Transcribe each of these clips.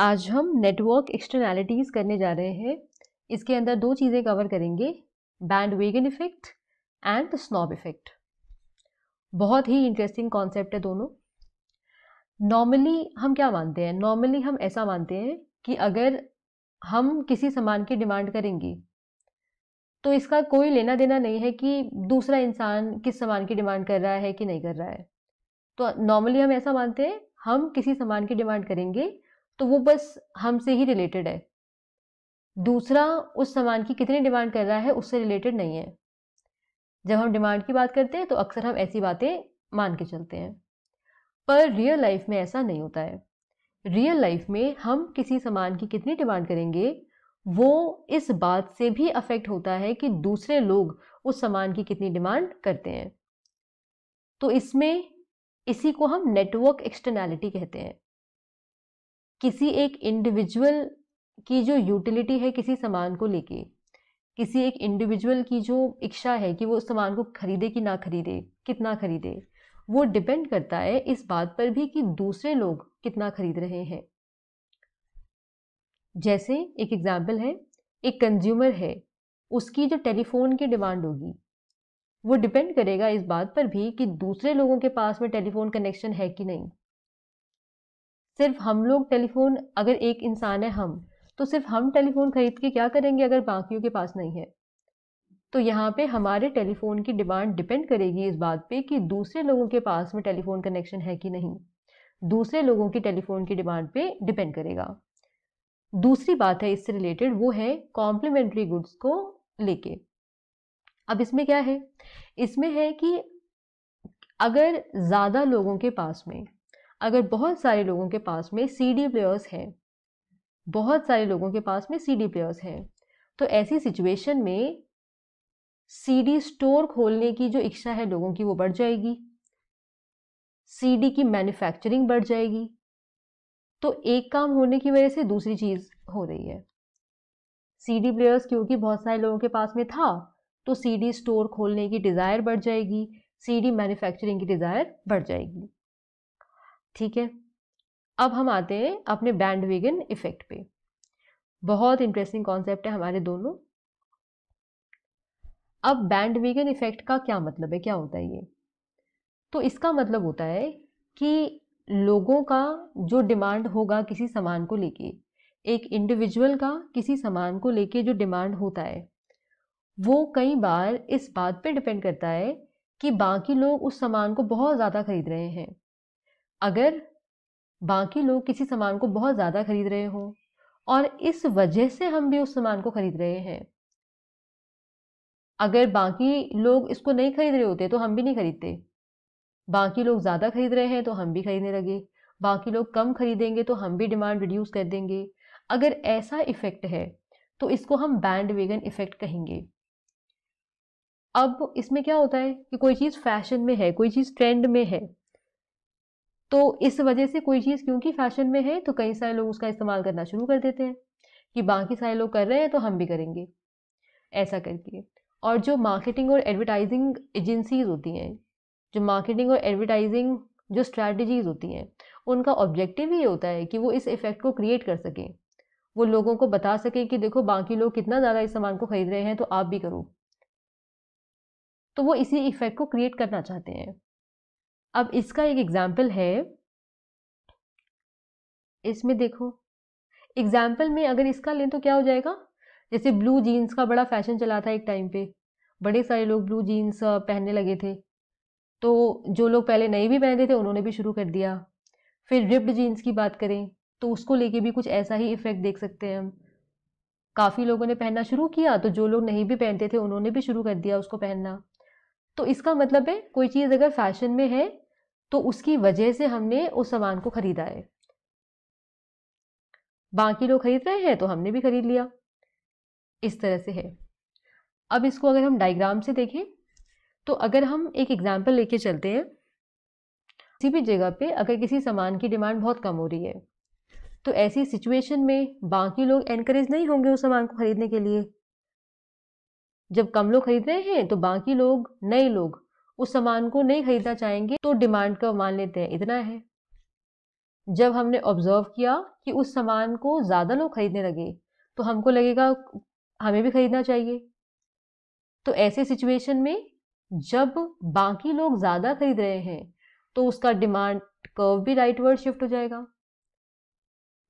आज हम network externalities करने जा रहे हैं इसके अंदर दो चीज़ें कवर करेंगे bandwagon effect and snob effect बहुत ही इंटरेस्टिंग कॉन्सेप्ट है दोनों नॉर्मली हम क्या मानते हैं नॉर्मली हम ऐसा मानते हैं कि अगर हम किसी सामान की डिमांड करेंगे तो इसका कोई लेना देना नहीं है कि दूसरा इंसान किस सामान की डिमांड कर रहा है कि नहीं कर रहा है तो नॉर्मली हम ऐसा मानते हैं हम किसी सामान की डिमांड करेंगे तो वो बस हमसे ही रिलेटेड है दूसरा उस सामान की कितनी डिमांड कर रहा है उससे रिलेटेड नहीं है जब हम डिमांड की बात करते हैं तो अक्सर हम ऐसी बातें मान के चलते हैं पर रियल लाइफ में ऐसा नहीं होता है रियल लाइफ में हम किसी सामान की कितनी डिमांड करेंगे वो इस बात से भी अफेक्ट होता है कि दूसरे लोग उस सामान की कितनी डिमांड करते हैं तो इसमें इसी को हम नेटवर्क एक्सटर्नैलिटी कहते हैं किसी एक इंडिविजुअल की जो यूटिलिटी है किसी सामान को लेके किसी एक इंडिविजुअल की जो इच्छा है कि वो उस सामान को खरीदे कि ना खरीदे कितना खरीदे वो डिपेंड करता है इस बात पर भी कि दूसरे लोग कितना खरीद रहे हैं जैसे एक एग्जाम्पल है एक कंज्यूमर है उसकी जो टेलीफोन की डिमांड होगी वो डिपेंड करेगा इस बात पर भी कि दूसरे लोगों के पास में टेलीफोन कनेक्शन है कि नहीं सिर्फ हम लोग टेलीफोन अगर एक इंसान है हम तो सिर्फ हम टेलीफोन खरीद के क्या करेंगे अगर बाकियों के पास नहीं है तो यहाँ पे हमारे टेलीफोन की डिमांड डिपेंड करेगी इस बात पे कि दूसरे लोगों के पास में टेलीफोन कनेक्शन है कि नहीं दूसरे लोगों की टेलीफोन की डिमांड पे डिपेंड करेगा दूसरी बात है इससे रिलेटेड वो है कॉम्प्लीमेंट्री गुड्स को लेके अब इसमें क्या है इसमें है कि अगर ज़्यादा लोगों के पास में अगर बहुत सारे लोगों के पास में सी डी प्लेयर्स हैं बहुत सारे लोगों के पास में सी डी प्लेयर्स हैं तो ऐसी सिचुएशन में सी डी स्टोर खोलने की जो इच्छा है लोगों की वो बढ़ जाएगी सी डी की मैन्युफैक्चरिंग बढ़ जाएगी तो एक काम होने की वजह से दूसरी चीज़ हो रही है सी डी प्लेयर्स क्योंकि बहुत सारे लोगों के पास में था तो सी डी स्टोर खोलने की डिज़ायर बढ़ जाएगी सी डी मैन्युफैक्चरिंग की डिज़ायर बढ़ जाएगी ठीक है अब हम आते हैं अपने बैंड वेगन इफेक्ट पे बहुत इंटरेस्टिंग कॉन्सेप्ट है हमारे दोनों अब बैंड वेगन इफेक्ट का क्या मतलब है क्या होता है ये तो इसका मतलब होता है कि लोगों का जो डिमांड होगा किसी सामान को लेके एक इंडिविजुअल का किसी सामान को लेके जो डिमांड होता है वो कई बार इस बात पे डिपेंड करता है कि बाकी लोग उस सामान को बहुत ज़्यादा खरीद रहे हैं अगर बाकी लोग किसी सामान को बहुत ज़्यादा खरीद रहे हों और इस वजह से हम भी उस सामान को खरीद रहे हैं अगर बाकी लोग इसको नहीं खरीद रहे होते तो हम भी नहीं खरीदते बाकी लोग ज़्यादा खरीद रहे हैं तो हम भी खरीदने लगे बाकी लोग कम खरीदेंगे तो हम भी डिमांड रिड्यूस कर देंगे अगर ऐसा इफ़ेक्ट है तो इसको हम बैंड वेगन इफ़ेक्ट कहेंगे अब इसमें क्या होता है कि कोई चीज़ फैशन में है कोई चीज़ ट्रेंड में है तो इस वजह से कोई चीज़ क्योंकि फैशन में है तो कई सारे लोग उसका इस्तेमाल करना शुरू कर देते हैं कि बाकी सारे लोग कर रहे हैं तो हम भी करेंगे ऐसा करके और जो मार्केटिंग और एडवर्टाइजिंग एजेंसीज होती हैं जो मार्केटिंग और एडवर्टाइजिंग जो स्ट्रैटेजीज होती हैं उनका ऑब्जेक्टिव ही होता है कि वो इस इफ़ेक्ट को क्रिएट कर सकें वो लोगों को बता सकें कि देखो बाकी लोग कितना ज़्यादा इस सामान को ख़रीद रहे हैं तो आप भी करो तो वो इसी इफ़ेक्ट को क्रिएट करना चाहते हैं अब इसका एक एग्जाम्पल है इसमें देखो एग्जाम्पल में अगर इसका लें तो क्या हो जाएगा जैसे ब्लू जीन्स का बड़ा फैशन चला था एक टाइम पे बड़े सारे लोग ब्लू जीन्स पहनने लगे थे तो जो लोग पहले नहीं भी पहनते थे उन्होंने भी शुरू कर दिया फिर रिप्ड जीन्स की बात करें तो उसको लेके भी कुछ ऐसा ही इफेक्ट देख सकते हैं हम काफ़ी लोगों ने पहनना शुरू किया तो जो लोग नहीं भी पहनते थे उन्होंने भी शुरू कर दिया उसको पहनना तो इसका मतलब है कोई चीज़ अगर फैशन में है तो उसकी वजह से हमने उस सामान को खरीदा है बाकी लोग खरीद रहे हैं तो हमने भी खरीद लिया इस तरह से है अब इसको अगर हम डायग्राम से देखें तो अगर हम एक एग्जाम्पल लेके चलते हैं किसी भी जगह पे अगर किसी सामान की डिमांड बहुत कम हो रही है तो ऐसी सिचुएशन में बाकी लोग एनकरेज नहीं होंगे उस सामान को खरीदने के लिए जब कम लोग खरीद रहे हैं तो बाकी लोग नए लोग उस सामान को नहीं खरीदना चाहेंगे तो डिमांड का मान लेते हैं इतना है जब हमने ऑब्जर्व किया कि उस सामान को ज़्यादा लोग खरीदने लगे तो हमको लगेगा हमें भी खरीदना चाहिए तो ऐसे सिचुएशन में जब बाकी लोग ज़्यादा खरीद रहे हैं तो उसका डिमांड कर्व भी राइट वर्ड शिफ्ट हो जाएगा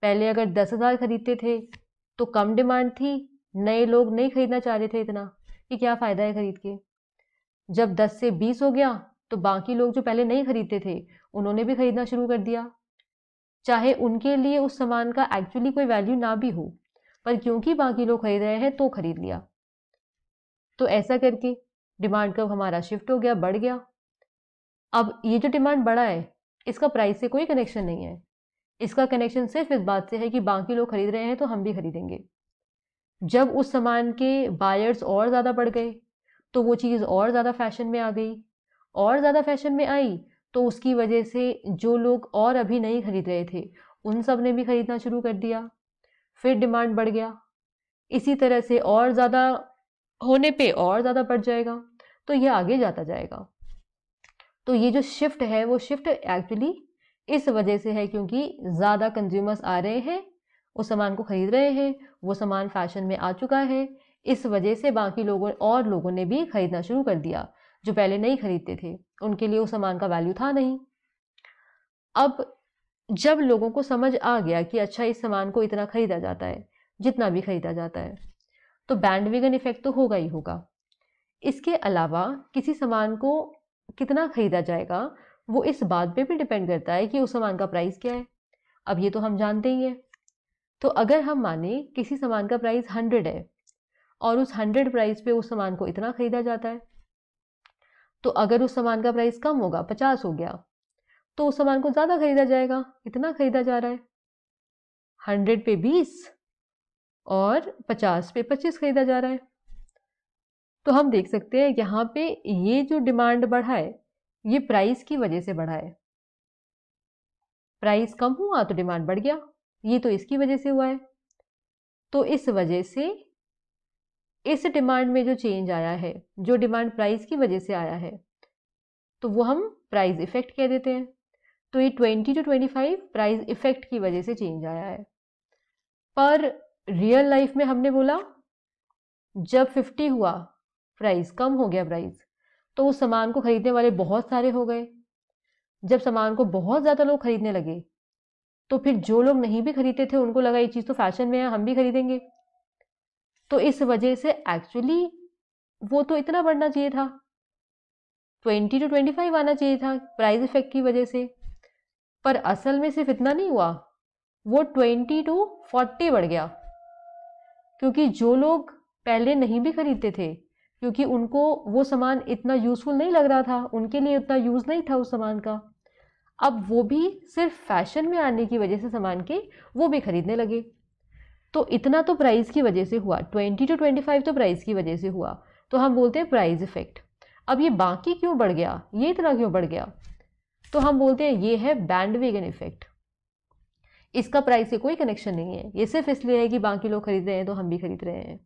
पहले अगर दस हज़ार खरीदते थे तो कम डिमांड थी नए लोग नहीं खरीदना चाह रहे थे इतना कि क्या फ़ायदा है ख़रीद के जब दस से बीस हो गया तो बाकी लोग जो पहले नहीं ख़रीदते थे उन्होंने भी ख़रीदना शुरू कर दिया चाहे उनके लिए उस सामान का एक्चुअली कोई वैल्यू ना भी हो पर क्योंकि बाकी लोग खरीद रहे हैं तो खरीद लिया तो ऐसा करके डिमांड कब हमारा शिफ्ट हो गया बढ़ गया अब ये जो डिमांड बढ़ा है इसका प्राइस से कोई कनेक्शन नहीं है इसका कनेक्शन सिर्फ इस बात से है कि बाकी लोग खरीद रहे हैं तो हम भी खरीदेंगे जब उस सामान के बायर्स और ज़्यादा बढ़ गए तो वो चीज़ और ज़्यादा फैशन में आ गई और ज़्यादा फैशन में आई तो उसकी वजह से जो लोग और अभी नहीं खरीद रहे थे उन सब ने भी खरीदना शुरू कर दिया फिर डिमांड बढ़ गया इसी तरह से और ज़्यादा होने पे और ज़्यादा बढ़ जाएगा तो ये आगे जाता जाएगा तो ये जो शिफ्ट है वो शिफ्ट एक्चुअली इस वजह से है क्योंकि ज़्यादा कंज्यूमर्स आ रहे हैं उस सामान को ख़रीद रहे हैं वो सामान फैशन में आ चुका है इस वजह से बाकी लोगों और लोगों ने भी ख़रीदना शुरू कर दिया जो पहले नहीं ख़रीदते थे उनके लिए उस सामान का वैल्यू था नहीं अब जब लोगों को समझ आ गया कि अच्छा इस सामान को इतना ख़रीदा जाता है जितना भी ख़रीदा जाता है तो बैंडविगन इफ़ेक्ट तो होगा ही होगा इसके अलावा किसी सामान को कितना ख़रीदा जाएगा वो इस बात पे भी डिपेंड करता है कि उस सामान का प्राइस क्या है अब ये तो हम जानते ही हैं तो अगर हम माने किसी सामान का प्राइस हंड्रेड है और उस हंड्रेड प्राइस पे उस सामान को इतना ख़रीदा जाता है तो अगर उस सामान का प्राइस कम होगा पचास हो गया तो उस सामान को ज़्यादा खरीदा जाएगा इतना खरीदा जा रहा है हंड्रेड पे बीस और पचास पे पच्चीस खरीदा जा रहा है तो हम देख सकते हैं यहाँ पे ये जो डिमांड बढ़ा है ये प्राइस की वजह से बढ़ा है प्राइस कम हुआ तो डिमांड बढ़ गया ये तो इसकी वजह से हुआ है तो इस वजह से इस डिमांड में जो चेंज आया है जो डिमांड प्राइस की वजह से आया है तो वो हम प्राइस इफेक्ट कह देते हैं तो ये twenty two twenty five price effect की वजह से चेंज आया है पर रियल लाइफ में हमने बोला जब फिफ्टी हुआ प्राइस कम हो गया प्राइस तो उस सामान को खरीदने वाले बहुत सारे हो गए जब सामान को बहुत ज़्यादा लोग खरीदने लगे तो फिर जो लोग नहीं भी खरीदते थे उनको लगा ये चीज़ तो फैशन में है हम भी खरीदेंगे तो इस वजह से एक्चुअली वो तो इतना बढ़ना चाहिए था ट्वेंटी टू ट्वेंटी फाइव आना चाहिए था प्राइस इफेक्ट की वजह से पर असल में सिर्फ इतना नहीं हुआ वो ट्वेंटी टू फोर्टी बढ़ गया क्योंकि जो लोग पहले नहीं भी खरीदते थे क्योंकि उनको वो सामान इतना यूज़फुल नहीं लग रहा था उनके लिए उतना यूज़ नहीं था उस सामान का अब वो भी सिर्फ फैशन में आने की वजह से सामान के वो भी ख़रीदने लगे तो इतना तो प्राइस की वजह से हुआ ट्वेंटी टू ट्वेंटी फाइव तो प्राइस की वजह से हुआ तो हम बोलते हैं प्राइस इफ़ेक्ट अब ये बाकी क्यों बढ़ गया ये इतना क्यों बढ़ गया तो हम बोलते हैं ये है बैंडवेगन इफ़ेक्ट इसका प्राइस से कोई कनेक्शन नहीं है ये सिर्फ इसलिए है कि बाकी लोग खरीद रहे हैं तो हम भी खरीद रहे हैं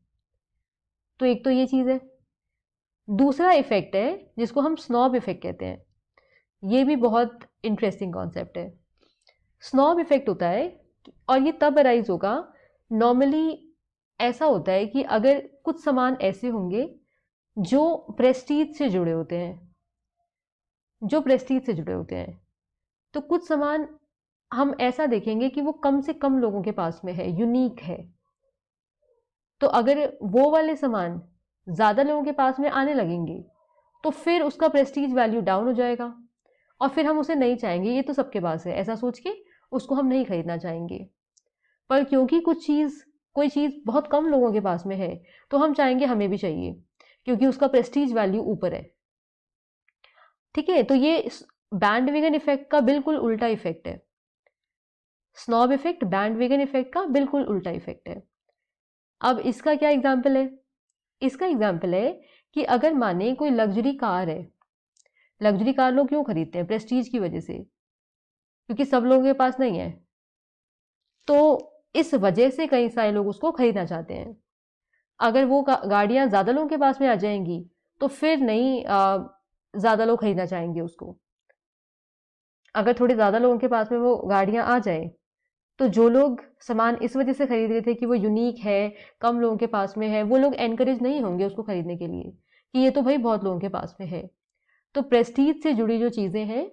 तो एक तो ये चीज़ है दूसरा इफ़ेक्ट है जिसको हम स्नॉब इफ़ेक्ट कहते हैं ये भी बहुत इंटरेस्टिंग कॉन्सेप्ट है स्नॉब इफेक्ट होता है और ये तब अराइज होगा नॉर्मली ऐसा होता है कि अगर कुछ सामान ऐसे होंगे जो प्रेस्टीज से जुड़े होते हैं जो प्रेस्टीज से जुड़े होते हैं तो कुछ सामान हम ऐसा देखेंगे कि वो कम से कम लोगों के पास में है यूनिक है तो अगर वो वाले सामान ज़्यादा लोगों के पास में आने लगेंगे तो फिर उसका प्रेस्टीज वैल्यू डाउन हो जाएगा और फिर हम उसे नहीं चाहेंगे ये तो सबके पास है ऐसा सोच के उसको हम नहीं खरीदना चाहेंगे पर क्योंकि कुछ चीज़ कोई चीज़ बहुत कम लोगों के पास में है तो हम चाहेंगे हमें भी चाहिए क्योंकि उसका प्रेस्टीज वैल्यू ऊपर है ठीक है तो ये बैंड वेगन इफेक्ट का बिल्कुल उल्टा इफेक्ट है snob effect bandwagon effect का बिल्कुल उल्टा इफेक्ट है अब इसका क्या एग्जाम्पल है इसका एग्जाम्पल है कि अगर माने कोई लग्जरी कार है लग्जरी कार लोग क्यों खरीदते हैं प्रेस्टीज की वजह से क्योंकि सब लोगों के पास नहीं है तो इस वजह से कई सारे लोग उसको खरीदना चाहते हैं अगर वो गाड़ियाँ ज़्यादा लोगों के पास में आ जाएंगी तो फिर नहीं ज़्यादा लोग खरीदना चाहेंगे उसको अगर थोड़े ज़्यादा लोगों के पास में वो गाड़ियाँ आ जाए तो जो लोग सामान इस वजह से खरीद रहे थे कि वो यूनिक है कम लोगों के पास में है वो लोग एनकरेज नहीं होंगे उसको खरीदने के लिए कि ये तो भाई बहुत लोगों के पास में है तो प्रेस्टीज से जुड़ी जो चीज़ें हैं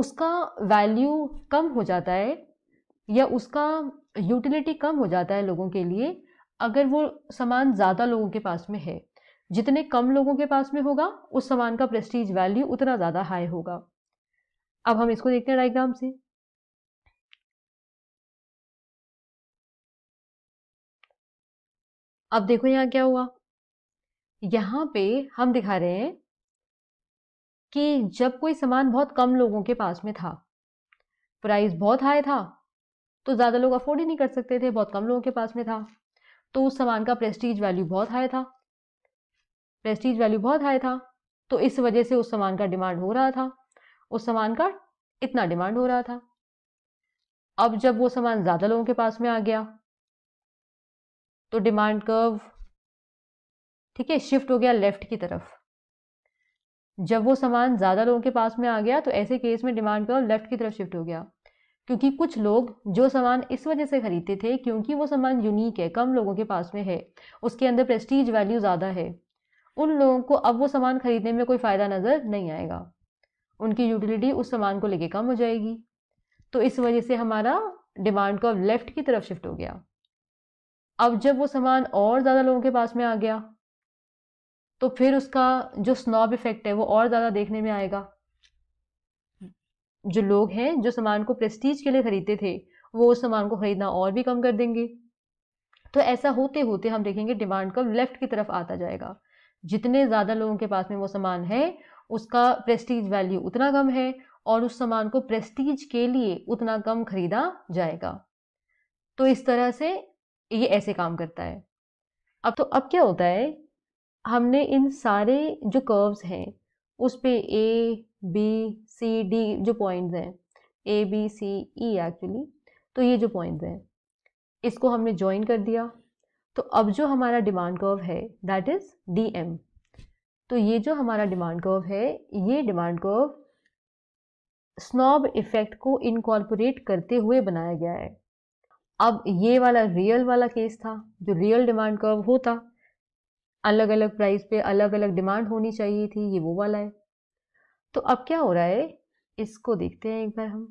उसका वैल्यू कम हो जाता है या उसका यूटिलिटी कम हो जाता है लोगों के लिए अगर वो सामान ज़्यादा लोगों के पास में है जितने कम लोगों के पास में होगा उस सामान का प्रेस्टीज वैल्यू उतना ज़्यादा हाई होगा अब हम इसको देखते हैं डायग्राम से अब देखो यहाँ क्या हुआ यहाँ पे हम दिखा रहे हैं कि जब कोई सामान बहुत कम लोगों के पास में था प्राइस बहुत हाई था तो ज़्यादा लोग अफोर्ड ही नहीं कर सकते थे बहुत कम लोगों के पास में था तो उस सामान का प्रेस्टीज वैल्यू बहुत हाई था प्रेस्टीज वैल्यू बहुत हाई था तो इस वजह से उस सामान का डिमांड हो रहा था उस सामान का इतना डिमांड हो रहा था अब जब वो सामान ज़्यादा लोगों के पास में आ गया तो डिमांड कर्व ठीक है शिफ्ट हो गया लेफ्ट की तरफ जब वो सामान ज़्यादा लोगों के पास में आ गया तो ऐसे केस में डिमांड कर्व लेफ्ट की तरफ शिफ्ट हो गया क्योंकि कुछ लोग जो सामान इस वजह से ख़रीदते थे क्योंकि वो सामान यूनिक है कम लोगों के पास में है उसके अंदर प्रेस्टीज वैल्यू ज़्यादा है उन लोगों को अब वो सामान ख़रीदने में कोई फ़ायदा नज़र नहीं आएगा उनकी यूटिलिटी उस सामान को लेके कम हो जाएगी तो इस वजह से हमारा डिमांड कर्व लेफ़्ट की तरफ शिफ्ट हो गया अब जब वो सामान और ज़्यादा लोगों के पास में आ गया तो फिर उसका जो स्नॉब इफेक्ट है वो और ज़्यादा देखने में आएगा जो लोग हैं जो सामान को प्रेस्टीज के लिए ख़रीदते थे वो उस सामान को ख़रीदना और भी कम कर देंगे तो ऐसा होते होते हम देखेंगे डिमांड कब लेफ़्ट की तरफ आता जाएगा जितने ज़्यादा लोगों के पास में वो सामान है उसका प्रेस्टीज वैल्यू उतना कम है और उस सामान को प्रेस्टीज के लिए उतना कम खरीदा जाएगा तो इस तरह से ये ऐसे काम करता है अब तो अब क्या होता है हमने इन सारे जो कर्व्स हैं उस पर ए बी सी डी जो पॉइंट्स हैं A B C E actually तो ये जो पॉइंट्स हैं इसको हमने ज्वाइन कर दिया तो अब जो हमारा डिमांड कर्व है दैट इज़ डी एम तो ये जो हमारा डिमांड कर्व है ये डिमांड कर्व स्नॉब इफेक्ट को इनकॉर्पोरेट करते हुए बनाया गया है अब ये वाला रियल वाला केस था जो रियल डिमांड कर्व होता अलग अलग प्राइस पे अलग अलग डिमांड होनी चाहिए थी ये वो वाला है तो अब क्या हो रहा है इसको देखते हैं एक बार हम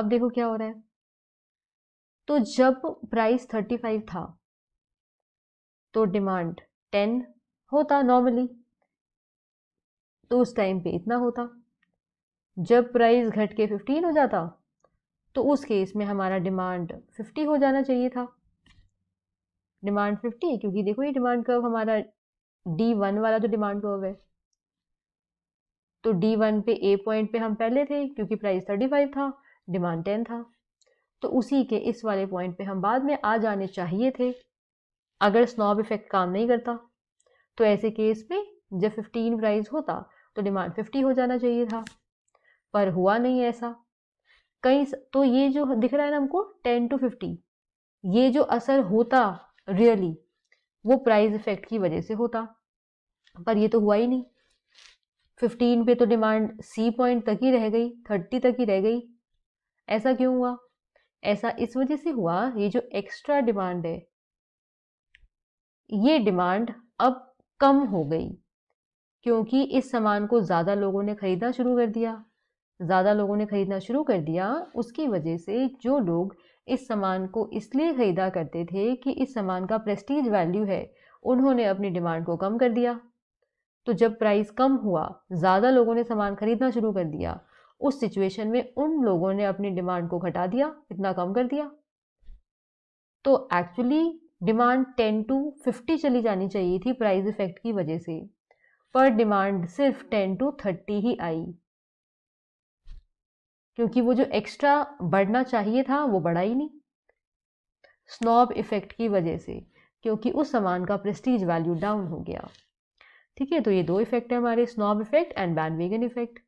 अब देखो क्या हो रहा है तो जब प्राइस थर्टी फाइव था तो डिमांड टेन होता नॉर्मली तो उस टाइम पे इतना होता जब प्राइस घट के फिफ्टीन हो जाता तो उस केस में हमारा डिमांड फिफ्टी हो जाना चाहिए था डिमांड फिफ्टी है क्योंकि देखो ये डिमांड कर्व हमारा डी वन वाला जो डिमांड कर्व है तो डी वन पे ए पॉइंट पे हम पहले थे क्योंकि प्राइस थर्टी फाइव था डिमांड टेन था तो उसी के इस वाले पॉइंट पे हम बाद में आ जाने चाहिए थे अगर स्नॉब इफेक्ट काम नहीं करता तो ऐसे केस में जब फिफ्टीन प्राइस होता तो डिमांड फिफ्टी हो जाना चाहिए था पर हुआ नहीं ऐसा कहीं तो ये जो दिख रहा है ना हमको टेन टू फिफ्टी ये जो असर होता रियली वो प्राइस इफेक्ट की वजह से होता पर ये तो हुआ ही नहीं फिफ्टीन पे तो डिमांड सी पॉइंट तक ही रह गई थर्टी तक ही रह गई ऐसा क्यों हुआ ऐसा इस वजह से हुआ ये जो एक्स्ट्रा डिमांड है ये डिमांड अब कम हो गई क्योंकि इस सामान को ज़्यादा लोगों ने ख़रीदना शुरू कर दिया ज़्यादा लोगों ने ख़रीदना शुरू कर दिया उसकी वजह से जो लोग इस सामान को इसलिए ख़रीदा करते थे कि इस सामान का प्रेस्टीज वैल्यू है उन्होंने अपनी डिमांड को कम कर दिया तो जब प्राइस कम हुआ ज़्यादा लोगों ने सामान खरीदना शुरू कर दिया उस सिचुएशन में उन लोगों ने अपनी डिमांड को घटा दिया इतना कम कर दिया तो actually demand ten to fifty चली जानी चाहिए थी प्राइस इफेक्ट की वजह से पर डिमांड सिर्फ टेन टू थर्टी ही आई क्योंकि वो जो एक्स्ट्रा बढ़ना चाहिए था वो बढ़ा ही नहीं स्नॉब इफेक्ट की वजह से क्योंकि उस सामान का प्रेस्टीज वैल्यू डाउन हो गया ठीक है तो ये दो इफेक्ट है हमारे snob effect and bandwagon effect